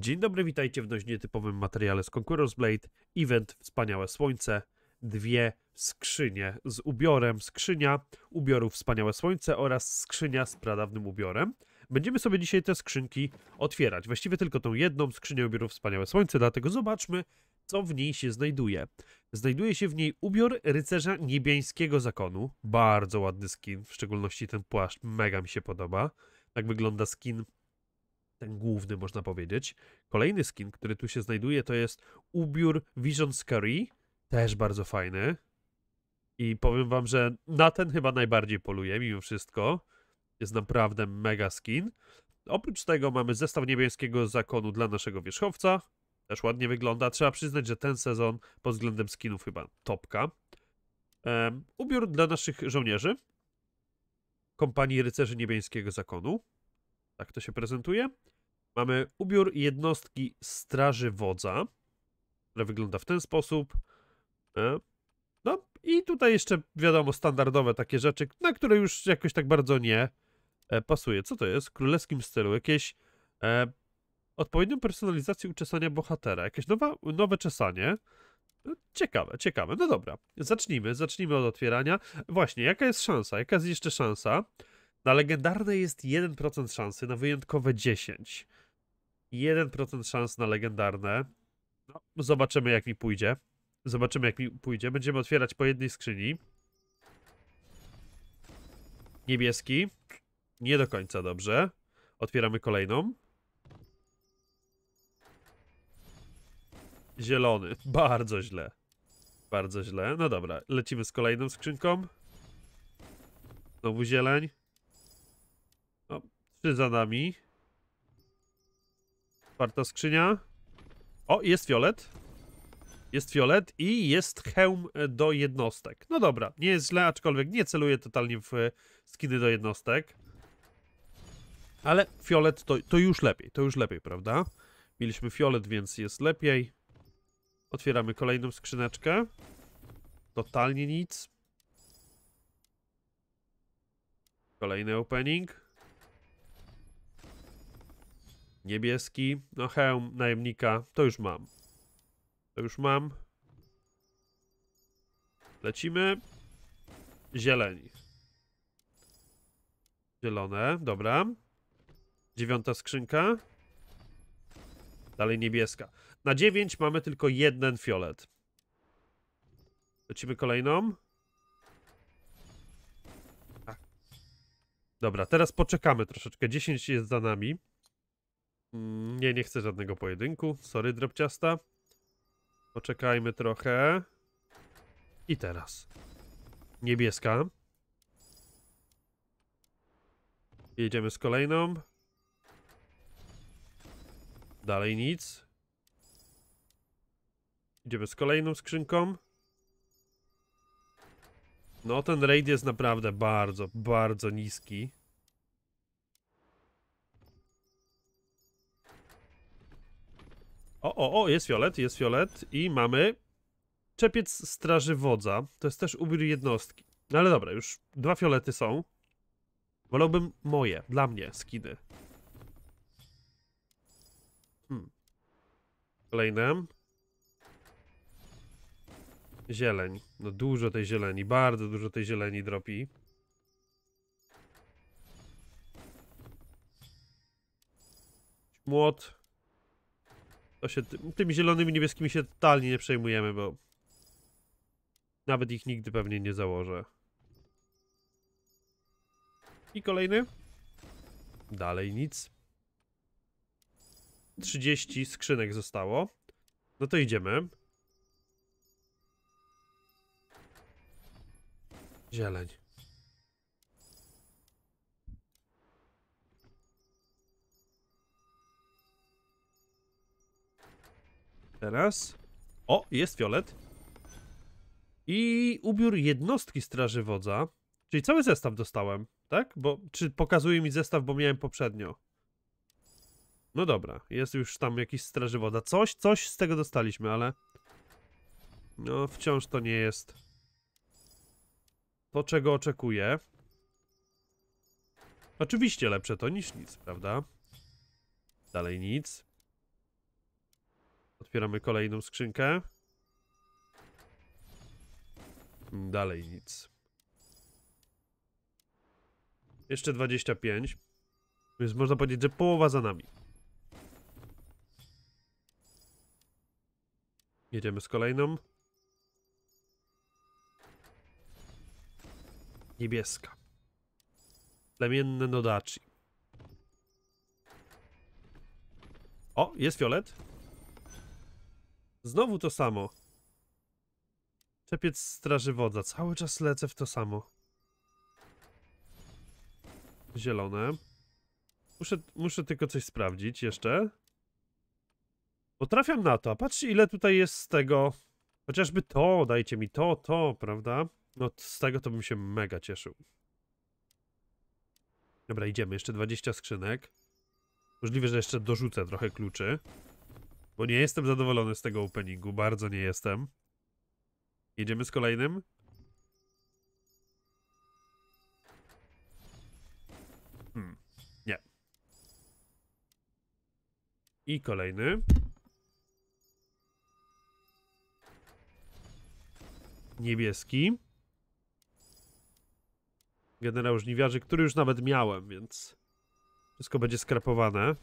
Dzień dobry, witajcie w dość nietypowym materiale z Conqueror's Blade. Event Wspaniałe Słońce. Dwie skrzynie z ubiorem. Skrzynia ubioru Wspaniałe Słońce oraz skrzynia z pradawnym ubiorem. Będziemy sobie dzisiaj te skrzynki otwierać. Właściwie tylko tą jedną skrzynię ubioru Wspaniałe Słońce, dlatego zobaczmy, co w niej się znajduje. Znajduje się w niej ubiór rycerza niebiańskiego zakonu. Bardzo ładny skin, w szczególności ten płaszcz. Mega mi się podoba. Tak wygląda skin ten główny, można powiedzieć. Kolejny skin, który tu się znajduje, to jest ubiór Vision Scary, też bardzo fajny. I powiem wam, że na ten chyba najbardziej poluję, mimo wszystko. Jest naprawdę mega skin. Oprócz tego mamy zestaw niebieskiego zakonu dla naszego wierzchowca. Też ładnie wygląda. Trzeba przyznać, że ten sezon pod względem skinów chyba topka. Um, ubiór dla naszych żołnierzy. Kompanii Rycerzy Niebieskiego Zakonu. Tak to się prezentuje. Mamy ubiór jednostki Straży Wodza, która wygląda w ten sposób. E, no i tutaj jeszcze wiadomo standardowe takie rzeczy, na które już jakoś tak bardzo nie e, pasuje. Co to jest? W królewskim stylu. Jakieś e, odpowiednią personalizację uczesania bohatera. Jakieś nowa, nowe czesanie. No, ciekawe, ciekawe. No dobra, zacznijmy, zacznijmy od otwierania. Właśnie, jaka jest szansa? Jaka jest jeszcze szansa? Na legendarne jest 1% szansy, na wyjątkowe 10. 1% szans na legendarne. No, zobaczymy jak mi pójdzie. Zobaczymy jak mi pójdzie. Będziemy otwierać po jednej skrzyni. Niebieski. Nie do końca dobrze. Otwieramy kolejną. Zielony. Bardzo źle. Bardzo źle. No dobra, lecimy z kolejną skrzynką. Znowu zieleń. No, trzy za nami. Otwarta skrzynia. O, jest fiolet. Jest fiolet i jest hełm do jednostek. No dobra, nie jest źle, aczkolwiek nie celuję totalnie w e, skiny do jednostek. Ale fiolet to, to już lepiej, to już lepiej, prawda? Mieliśmy fiolet, więc jest lepiej. Otwieramy kolejną skrzyneczkę. Totalnie nic. Kolejny opening. Niebieski. No hełm najemnika. To już mam. To już mam. Lecimy. Zieleni. Zielone, dobra. Dziewiąta skrzynka. Dalej niebieska. Na dziewięć mamy tylko jeden fiolet. Lecimy kolejną. Tak. Dobra, teraz poczekamy troszeczkę. 10 jest za nami. Mm, nie, nie chcę żadnego pojedynku. Sorry, drobciasta. Poczekajmy trochę. I teraz. Niebieska. Jedziemy z kolejną. Dalej nic. Idziemy z kolejną skrzynką. No, ten raid jest naprawdę bardzo, bardzo niski. O, o, o, jest fiolet, jest fiolet i mamy czepiec straży wodza. To jest też ubiór jednostki. No ale dobra, już dwa fiolety są. Wolałbym moje, dla mnie skiny. Hmm. Kolejne. Zieleń. No dużo tej zieleni, bardzo dużo tej zieleni dropi. Młot. To się, tymi zielonymi, niebieskimi się totalnie nie przejmujemy, bo... Nawet ich nigdy pewnie nie założę. I kolejny. Dalej nic. 30 skrzynek zostało. No to idziemy. Zieleń. Teraz. O, jest fiolet. I ubiór jednostki straży wodza. Czyli cały zestaw dostałem, tak? Bo czy pokazuje mi zestaw, bo miałem poprzednio. No dobra, jest już tam jakiś straży woda. Coś, coś z tego dostaliśmy, ale... No, wciąż to nie jest... To, czego oczekuję. Oczywiście lepsze to niż nic, prawda? Dalej nic. Otwieramy kolejną skrzynkę. Dalej nic. Jeszcze 25. Więc można powiedzieć, że połowa za nami. Jedziemy z kolejną. Niebieska. Plemienne nodaci. O, jest fiolet. Znowu to samo. Czepiec straży wodza. Cały czas lecę w to samo. Zielone. Muszę, muszę tylko coś sprawdzić jeszcze. Bo trafiam na to. Patrzcie, ile tutaj jest z tego. Chociażby to, dajcie mi to, to, prawda? No z tego to bym się mega cieszył. Dobra, idziemy. Jeszcze 20 skrzynek. Możliwe, że jeszcze dorzucę trochę kluczy. Bo nie jestem zadowolony z tego openingu, bardzo nie jestem. Jedziemy z kolejnym? Hmm, nie. I kolejny. Niebieski. Generał żniwiarzy, który już nawet miałem, więc... Wszystko będzie skrapowane.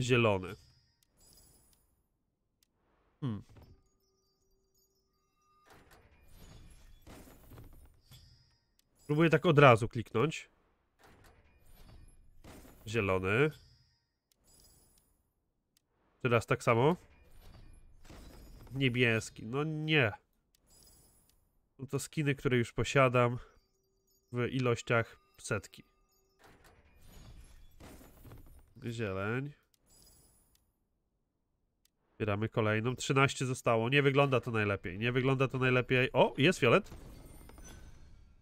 Zielony. Hmm. Próbuję tak od razu kliknąć. Zielony. Teraz tak samo. Niebieski. No nie. Są to skiny, które już posiadam w ilościach setki. Zieleń. Bieramy kolejną. 13 zostało. Nie wygląda to najlepiej. Nie wygląda to najlepiej. O, jest fiolet.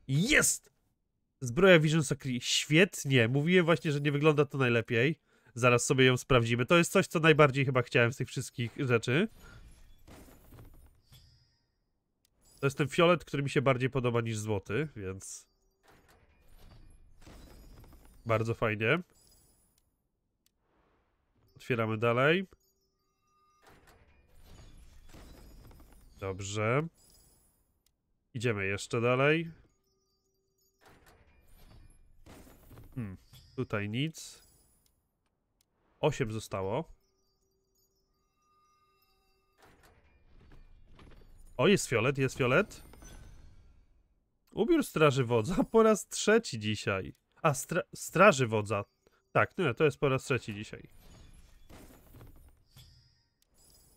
Jest! Zbroja Vision Sacri. Świetnie. Mówiłem właśnie, że nie wygląda to najlepiej. Zaraz sobie ją sprawdzimy. To jest coś, co najbardziej chyba chciałem z tych wszystkich rzeczy. To jest ten fiolet, który mi się bardziej podoba niż złoty, więc... Bardzo fajnie. Otwieramy dalej. Dobrze. Idziemy jeszcze dalej. Hmm, tutaj nic. Osiem zostało. O, jest fiolet, jest fiolet. Ubiór straży wodza po raz trzeci dzisiaj. A, stra straży wodza. Tak, nie, to jest po raz trzeci dzisiaj.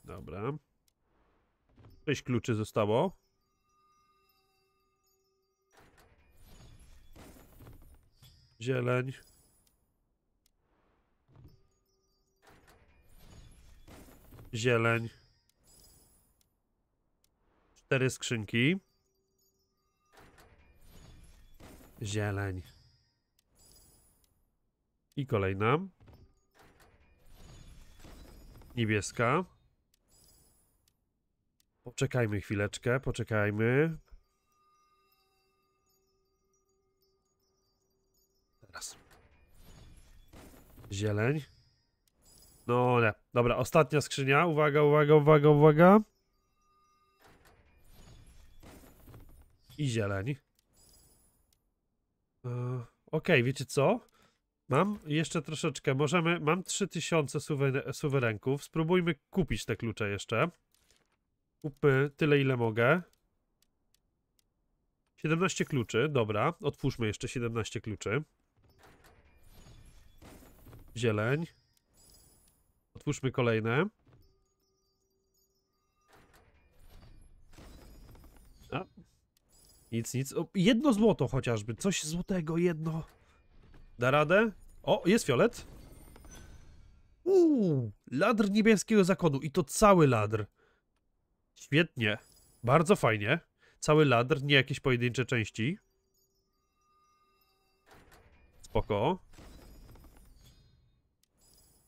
Dobra. Sześć kluczy zostało. Zieleń. Zieleń. Cztery skrzynki. Zieleń. I kolejna. Niebieska. Poczekajmy chwileczkę, poczekajmy. Teraz. Zieleń. No nie. Dobra, ostatnia skrzynia. Uwaga, uwaga, uwaga, uwaga. I zieleń. Yy, Okej, okay, wiecie co? Mam jeszcze troszeczkę, możemy, mam 3000 suwerenków, spróbujmy kupić te klucze jeszcze kupy tyle, ile mogę. 17 kluczy, dobra. Otwórzmy jeszcze 17 kluczy. Zieleń. Otwórzmy kolejne. A. Nic, nic. O, jedno złoto chociażby. Coś złotego, jedno. Da radę? O, jest fiolet. Uuu, ladr niebieskiego zakonu. I to cały ladr. Świetnie. Bardzo fajnie. Cały ladr, nie jakieś pojedyncze części. Spoko.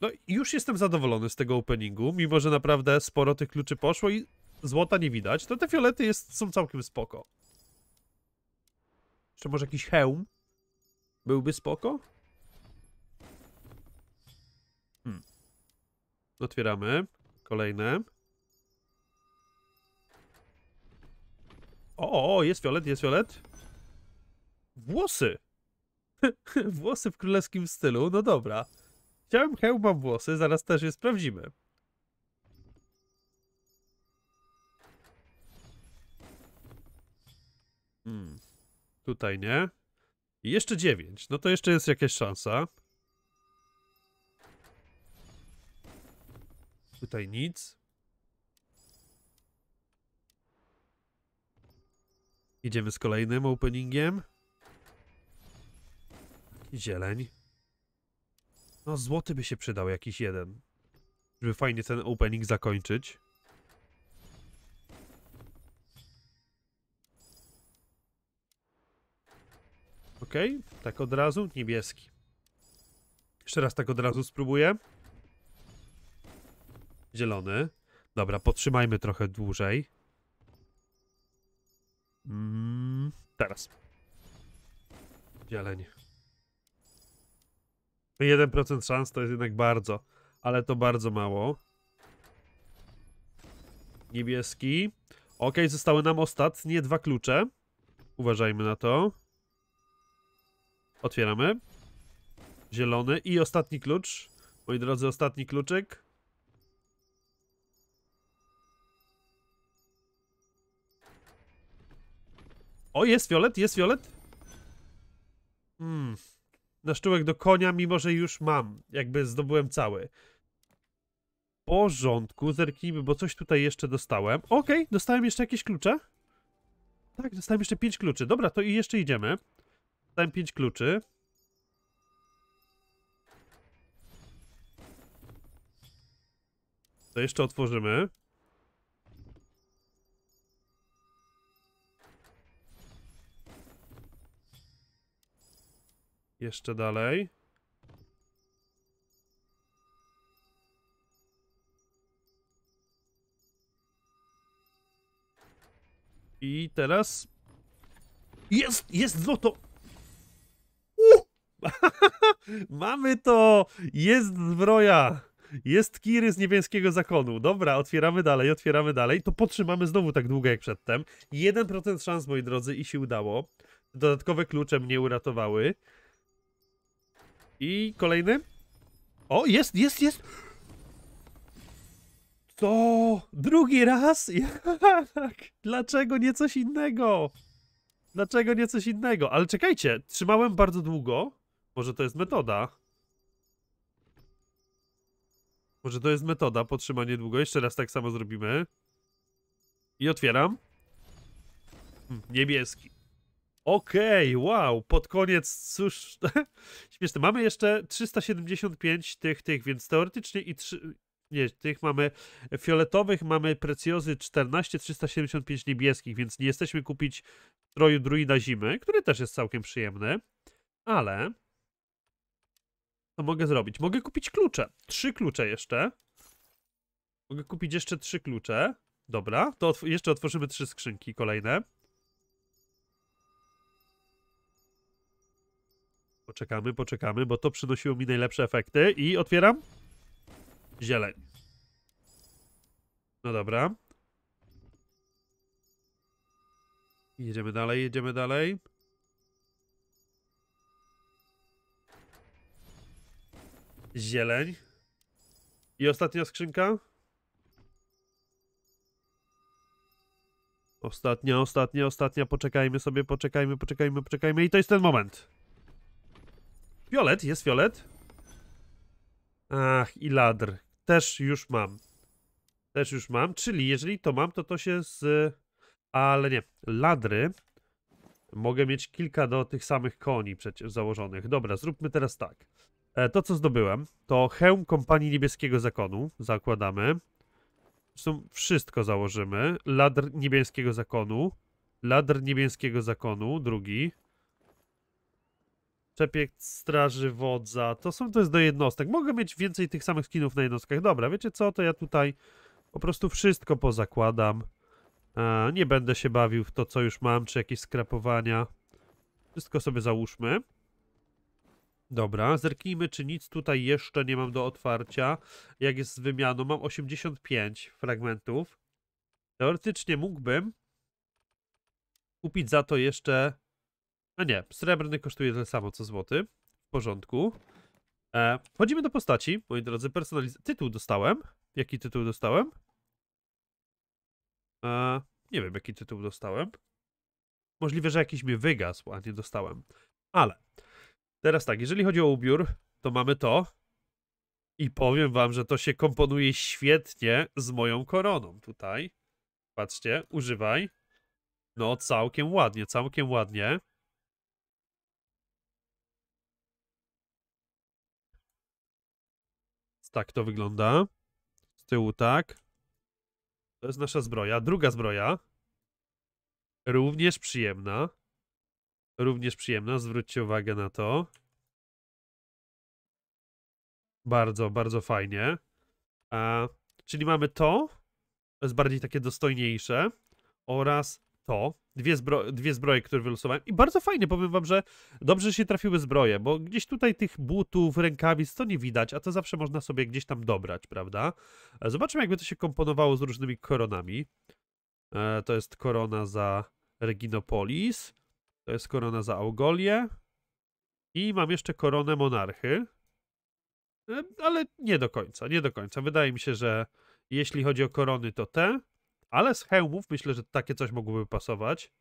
No już jestem zadowolony z tego openingu, mimo że naprawdę sporo tych kluczy poszło i złota nie widać, to te fiolety jest, są całkiem spoko. Czy może jakiś hełm? Byłby spoko? Hmm. Otwieramy. Kolejne. O, o, jest fiolet, jest fiolet. Włosy. włosy w królewskim stylu, no dobra. Chciałem hełm, włosy, zaraz też je sprawdzimy. Hmm. Tutaj nie. I jeszcze dziewięć. No to jeszcze jest jakaś szansa. Tutaj nic. Idziemy z kolejnym openingiem. Zieleń. No, złoty by się przydał jakiś jeden. Żeby fajnie ten opening zakończyć. Ok, tak od razu. Niebieski. Jeszcze raz tak od razu spróbuję. Zielony. Dobra, potrzymajmy trochę dłużej. Mm, teraz. Zieleń. 1% szans to jest jednak bardzo, ale to bardzo mało. Niebieski. Ok, zostały nam ostatnie dwa klucze. Uważajmy na to. Otwieramy. Zielony i ostatni klucz. Moi drodzy, ostatni kluczyk. O, jest fiolet, jest fiolet. Hmm. Naszczyłek do konia, mimo że już mam. Jakby zdobyłem cały. W porządku, zerknijmy, bo coś tutaj jeszcze dostałem. Okej, okay, dostałem jeszcze jakieś klucze. Tak, dostałem jeszcze pięć kluczy. Dobra, to i jeszcze idziemy. Dostałem pięć kluczy. To jeszcze otworzymy. Jeszcze dalej. I teraz... Jest! Jest złoto! Mamy to! Jest zbroja! Jest Kiry z niebieskiego zakonu. Dobra, otwieramy dalej, otwieramy dalej. To potrzymamy znowu tak długo jak przedtem. 1% szans, moi drodzy, i się udało. Dodatkowe klucze mnie uratowały. I kolejny. O, jest, jest, jest! To drugi raz? Jak? Dlaczego nie coś innego? Dlaczego nie coś innego? Ale czekajcie, trzymałem bardzo długo. Może to jest metoda. Może to jest metoda, potrzymanie długo. Jeszcze raz tak samo zrobimy. I otwieram. Hmm, niebieski. Okej, okay, wow, pod koniec, cóż, śmieszne. Mamy jeszcze 375 tych, tych, więc teoretycznie i 3, nie, tych mamy fioletowych, mamy precjozy 14, 375 niebieskich, więc nie jesteśmy kupić troju na zimy, który też jest całkiem przyjemny, ale co mogę zrobić? Mogę kupić klucze, trzy klucze jeszcze. Mogę kupić jeszcze trzy klucze, dobra, to otw jeszcze otworzymy trzy skrzynki kolejne. Poczekamy, poczekamy, bo to przynosiło mi najlepsze efekty. I otwieram. Zieleń. No dobra. Jedziemy dalej, jedziemy dalej. Zieleń. I ostatnia skrzynka. Ostatnia, ostatnia, ostatnia. Poczekajmy sobie, poczekajmy, poczekajmy, poczekajmy. I to jest ten moment. Fiolet, jest fiolet. Ach, i ladr. Też już mam. Też już mam, czyli jeżeli to mam, to to się z... Ale nie, ladry. Mogę mieć kilka do tych samych koni przecież założonych. Dobra, zróbmy teraz tak. E, to, co zdobyłem, to hełm Kompanii Niebieskiego Zakonu zakładamy. Zresztą wszystko założymy. Ladr Niebieskiego Zakonu. Ladr Niebieskiego Zakonu, drugi. Czepiek Straży Wodza. To są to jest do jednostek. Mogę mieć więcej tych samych skinów na jednostkach. Dobra, wiecie co? To ja tutaj po prostu wszystko pozakładam. E, nie będę się bawił w to, co już mam, czy jakieś skrapowania. Wszystko sobie załóżmy. Dobra, zerknijmy, czy nic tutaj jeszcze nie mam do otwarcia. Jak jest z wymianą? Mam 85 fragmentów. Teoretycznie mógłbym kupić za to jeszcze no nie, srebrny kosztuje tyle samo co złoty. W porządku. E, wchodzimy do postaci, moi drodzy, personaliz... Tytuł dostałem. Jaki tytuł dostałem? E, nie wiem, jaki tytuł dostałem. Możliwe, że jakiś mi wygasł, a nie dostałem. Ale teraz tak, jeżeli chodzi o ubiór, to mamy to. I powiem wam, że to się komponuje świetnie z moją koroną tutaj. Patrzcie, używaj. No, całkiem ładnie, całkiem ładnie. tak to wygląda. Z tyłu tak. To jest nasza zbroja. Druga zbroja. Również przyjemna. Również przyjemna, zwróćcie uwagę na to. Bardzo, bardzo fajnie. A, czyli mamy to, to jest bardziej takie dostojniejsze, oraz to, dwie, zbro dwie zbroje, które wylosowałem i bardzo fajnie, powiem wam, że dobrze się trafiły zbroje, bo gdzieś tutaj tych butów, rękawic, to nie widać, a to zawsze można sobie gdzieś tam dobrać, prawda? E, Zobaczymy, jakby to się komponowało z różnymi koronami. E, to jest korona za Reginopolis, to jest korona za Augolię i mam jeszcze koronę Monarchy, e, ale nie do końca, nie do końca. Wydaje mi się, że jeśli chodzi o korony, to te, ale z hełmów myślę, że takie coś mogłoby pasować.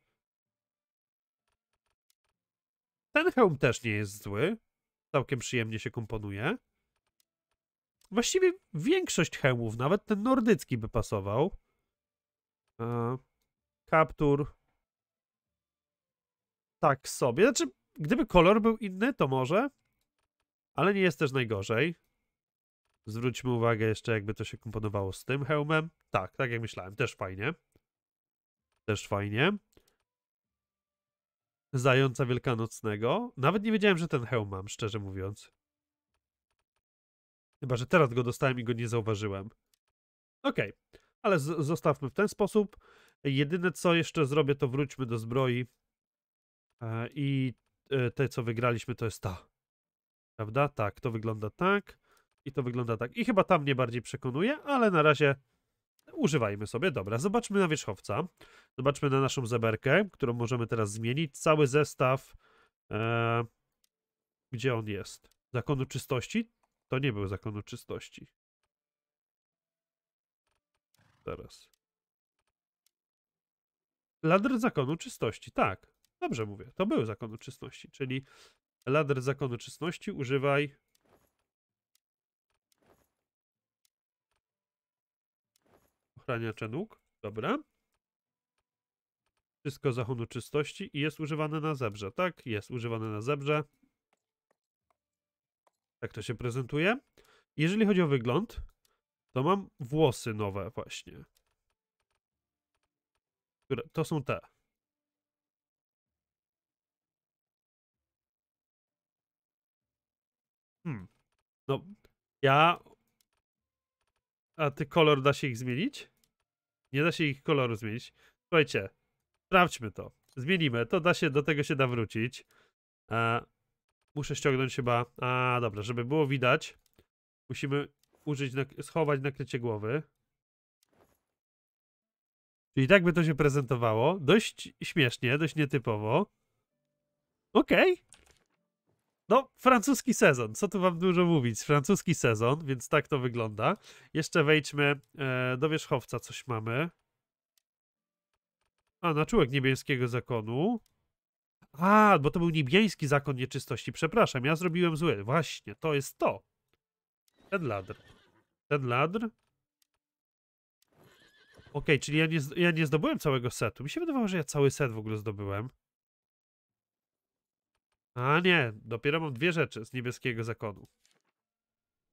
Ten hełm też nie jest zły. Całkiem przyjemnie się komponuje. Właściwie większość hełmów, nawet ten nordycki by pasował. E, kaptur. Tak sobie. Znaczy, gdyby kolor był inny, to może. Ale nie jest też najgorzej. Zwróćmy uwagę jeszcze, jakby to się komponowało z tym hełmem. Tak, tak jak myślałem, też fajnie. Też fajnie. Zająca Wielkanocnego. Nawet nie wiedziałem, że ten hełm mam, szczerze mówiąc. Chyba, że teraz go dostałem i go nie zauważyłem. Okej, okay. ale zostawmy w ten sposób. Jedyne co jeszcze zrobię, to wróćmy do zbroi. E, I e, te, co wygraliśmy, to jest ta. Prawda? Tak, to wygląda tak. I to wygląda tak. I chyba tam mnie bardziej przekonuje, ale na razie używajmy sobie. Dobra, zobaczmy na wierzchowca. Zobaczmy na naszą zeberkę, którą możemy teraz zmienić. Cały zestaw, e, gdzie on jest? Zakonu czystości? To nie był zakonu czystości. Teraz. Ladr zakonu czystości, tak. Dobrze mówię, to był zakonu czystości, czyli ladr zakonu czystości używaj Ochraniacze nóg. Dobra. Wszystko za czystości i jest używane na zebrze. Tak, jest używane na zebrze. Tak to się prezentuje. Jeżeli chodzi o wygląd, to mam włosy nowe właśnie. Które, to są te. Hmm. No, ja... A ty kolor da się ich zmienić? Nie da się ich koloru zmienić. Słuchajcie, sprawdźmy to. Zmienimy. To da się, do tego się da wrócić. E, muszę ściągnąć chyba... A, dobra, żeby było widać, musimy użyć, na, schować nakrycie głowy. Czyli tak by to się prezentowało. Dość śmiesznie, dość nietypowo. Okej. Okay. No, francuski sezon, co tu wam dużo mówić, francuski sezon, więc tak to wygląda. Jeszcze wejdźmy e, do wierzchowca, coś mamy. A, na czółek niebieskiego zakonu. A, bo to był niebieski zakon nieczystości, przepraszam, ja zrobiłem zły. Właśnie, to jest to. Ten ladr. Ten ladr. Okej, okay, czyli ja nie, ja nie zdobyłem całego setu. Mi się wydawało, że ja cały set w ogóle zdobyłem. A nie, dopiero mam dwie rzeczy z niebieskiego zakonu.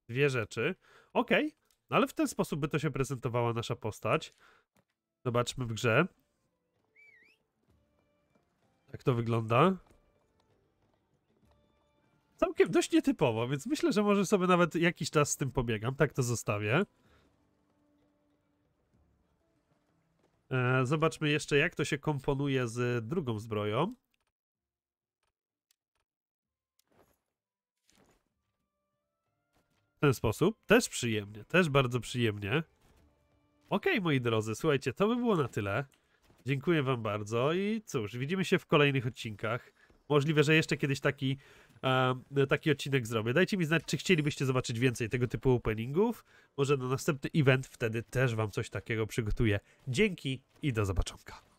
Dwie rzeczy. Okej, okay. no ale w ten sposób by to się prezentowała nasza postać. Zobaczmy w grze. Jak to wygląda? Całkiem dość nietypowo, więc myślę, że może sobie nawet jakiś czas z tym pobiegam. Tak to zostawię. E, zobaczmy jeszcze, jak to się komponuje z drugą zbroją. w ten sposób. Też przyjemnie, też bardzo przyjemnie. Ok, moi drodzy, słuchajcie, to by było na tyle. Dziękuję wam bardzo i cóż, widzimy się w kolejnych odcinkach. Możliwe, że jeszcze kiedyś taki, um, taki odcinek zrobię. Dajcie mi znać, czy chcielibyście zobaczyć więcej tego typu openingów. Może na następny event wtedy też wam coś takiego przygotuję. Dzięki i do zobaczonka.